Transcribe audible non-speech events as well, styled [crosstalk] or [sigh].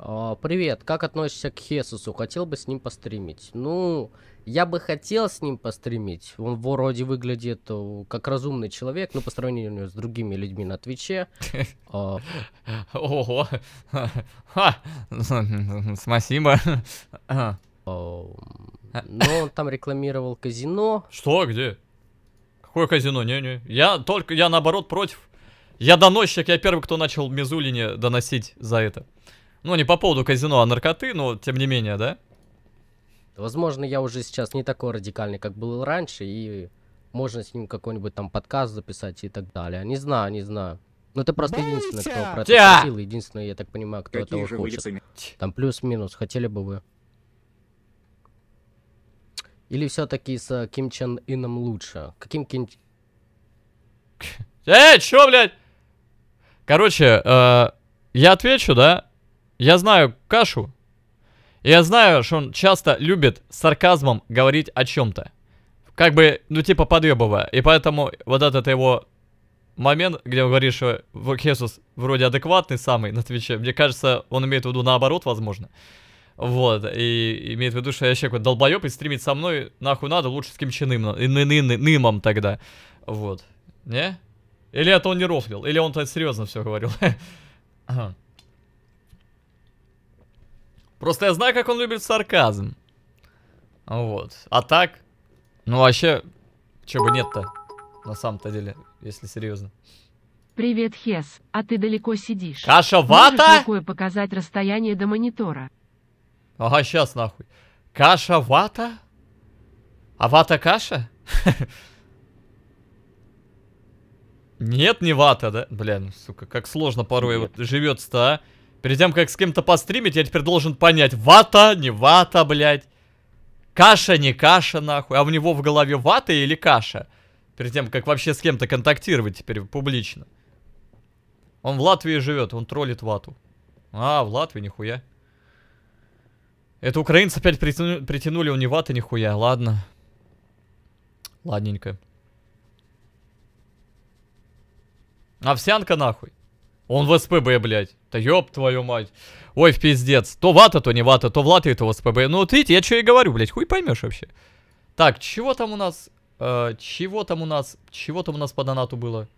А, привет, как относишься к Хесусу? Хотел бы с ним постримить. Ну, я бы хотел с ним постримить. Он вроде выглядит э, как разумный человек, но ну, по сравнению с другими людьми на Твиче. [laughs] А. Ого. [laughs] [laughs] Спасибо. А, но ну, он там рекламировал казино. Что, где? Какое казино? Не-не. Я только, я наоборот против. Я доносчик, я первый, кто начал Мизулине доносить за это. Ну, не по поводу казино, а наркоты, но тем не менее, да? Возможно, я уже сейчас не такой радикальный, как был раньше, и можно с ним какой-нибудь там подкаст записать и так далее. Не знаю, не знаю. Ну ты просто единственный, кто про это спросил, единственный, я так понимаю, кто это этого хочет. Там плюс-минус, хотели бы вы. Или все-таки с э, Ким Чен Ином лучше? Каким Ким... Э, чё, блядь? Короче, э, я отвечу, да? Я знаю Кашу. Я знаю, что он часто любит сарказмом говорить о чем-то. Как бы, ну типа подъебывая. И поэтому вот этот его момент, где он говорит, что Хесус вроде адекватный самый на Твиче, мне кажется, он имеет в виду наоборот, возможно. Вот, и имеет в виду, что я вообще какой-то долбоеб, и стримить со мной нахуй надо, лучше с Ким Чен Ын, Нимом тогда. Вот. Не? Или это он не рофлил, или он-то серьезно все говорил. [laughs] Просто я знаю, как он любит сарказм. Вот. А так, ну вообще, чего бы нет-то, на самом-то деле, если серьезно. Привет, Хес, а ты далеко сидишь. Каша вата? Можешь показать расстояние до монитора? Ага, сейчас нахуй. Каша вата? А вата каша? [laughs] Нет, не вата, да? Блин, сука, как сложно порой вот живется-то, а? Перед тем, как с кем-то постримить, я теперь должен понять, вата, не вата, блядь. Каша, не каша, нахуй. А у него в голове вата или каша? Перед тем, как вообще с кем-то контактировать теперь публично. Он в Латвии живет, он троллит вату. А, в Латвии, нихуя. Это украинцы опять притяну... притянули, у не вата, нихуя. Ладно. Ладненько. Овсянка нахуй. Он в СПБ, блядь. Да ёб твою мать. Ой, в пиздец. То вата, то не вата, то в латве, то в СПБ. Ну вот видите, я что и говорю, блядь, хуй поймешь вообще. Так, чего там у нас... Э, чего там у нас... Чего там у нас по донату было?